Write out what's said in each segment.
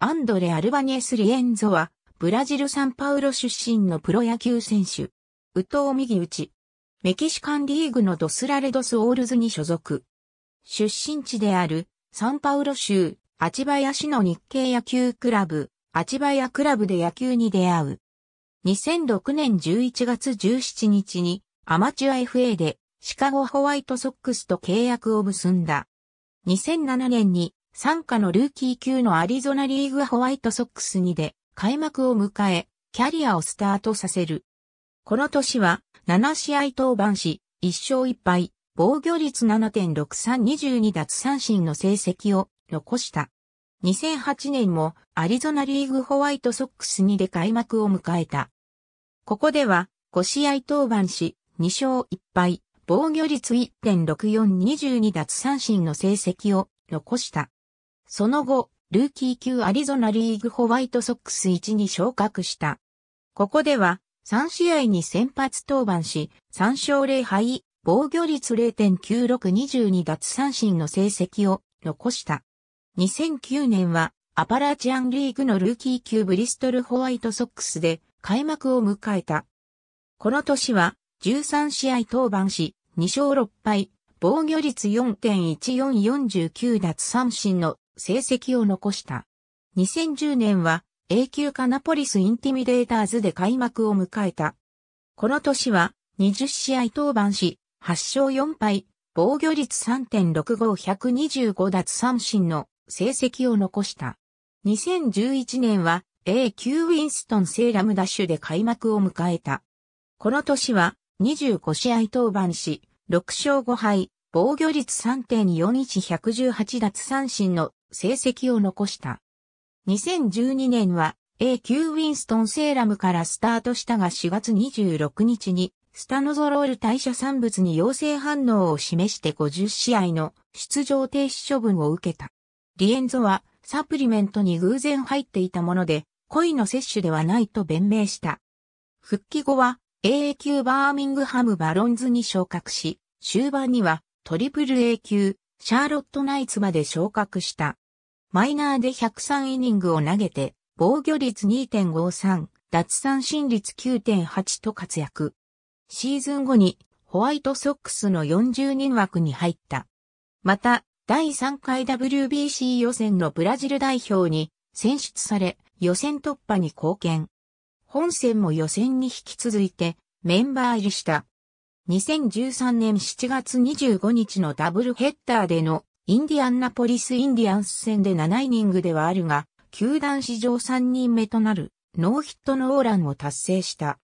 アンドレ・アルバニエス・リエンゾは、ブラジル・サンパウロ出身のプロ野球選手。ウトウ右打ち。メキシカンリーグのドスラレドス・オールズに所属。出身地である、サンパウロ州、アチバヤ市の日系野球クラブ、アチバヤクラブで野球に出会う。2006年11月17日に、アマチュア FA で、シカゴホワイトソックスと契約を結んだ。2007年に参加のルーキー級のアリゾナリーグホワイトソックスにで開幕を迎え、キャリアをスタートさせる。この年は7試合登板し、1勝1敗、防御率7.6322奪三振の成績を残した。2008年もアリゾナリーグホワイトソックスにで開幕を迎えた。ここでは5試合登板し、2勝1敗、防御率1.6422奪三振の成績を残した。その後、ルーキー級アリゾナリーグホワイトソックス1に昇格した。ここでは、3試合に先発登板し、3勝0敗、防御率0.9622奪三振の成績を残した。2009年は、アパラチアンリーグのルーキー級ブリストルホワイトソックスで開幕を迎えた。この年は、13試合登板し、2勝6敗、防御率4.1449奪三振の成績を残した。2010年は A 級カナポリスインティミデーターズで開幕を迎えた。この年は20試合登板し、8勝4敗、防御率3.65125奪三振の成績を残した。2011年は A 級ウィンストンセーラムダッシュで開幕を迎えた。この年は25試合登板し、6勝5敗、防御率3.41118奪三振の成績を残した。2012年は A 級ウィンストン・セーラムからスタートしたが4月26日にスタノゾロール代謝産物に陽性反応を示して50試合の出場停止処分を受けた。リエンゾはサプリメントに偶然入っていたもので、恋の摂取ではないと弁明した。復帰後は AA 級バーミングハムバロンズに昇格し、終盤にはトリプル A 級、シャーロットナイツまで昇格した。マイナーで103イニングを投げて、防御率2.53、奪三振率9.8と活躍。シーズン後にホワイトソックスの40人枠に入った。また、第3回 WBC 予選のブラジル代表に選出され、予選突破に貢献。本戦も予選に引き続いてメンバー入りした。2013年7月25日のダブルヘッダーでのインディアンナポリスインディアンス戦で7イニングではあるが、球団史上3人目となるノーヒットノーランを達成した。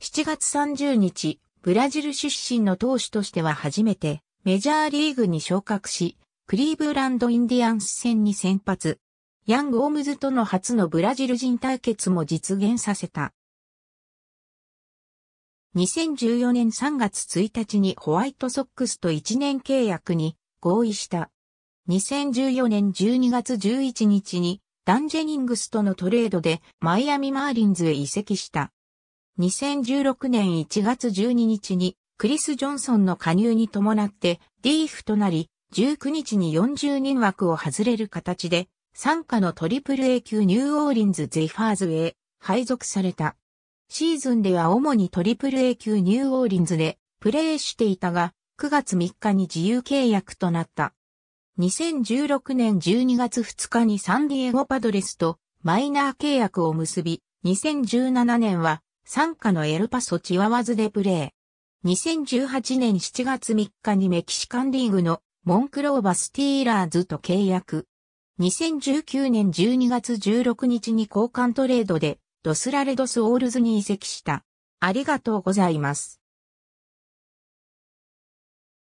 7月30日、ブラジル出身の投手としては初めてメジャーリーグに昇格し、クリーブランドインディアンス戦に先発。ヤング・オムズとの初のブラジル人対決も実現させた。2014年3月1日にホワイトソックスと1年契約に合意した。2014年12月11日にダンジェニングスとのトレードでマイアミマーリンズへ移籍した。2016年1月12日にクリス・ジョンソンの加入に伴ってディーフとなり、19日に40人枠を外れる形で、参加のトリプル A 級ニューオーリンズ・ゼファーズへ配属された。シーズンでは主にトリプル A 級ニューオーリンズでプレーしていたが、9月3日に自由契約となった。2016年12月2日にサンディエゴパドレスとマイナー契約を結び、2017年は参加のエルパソチワワズでプレー。2018年7月3日にメキシカンリーグのモンクローバスティーラーズと契約。2019年12月16日に交換トレードでドスラレドスオールズに移籍した。ありがとうございます。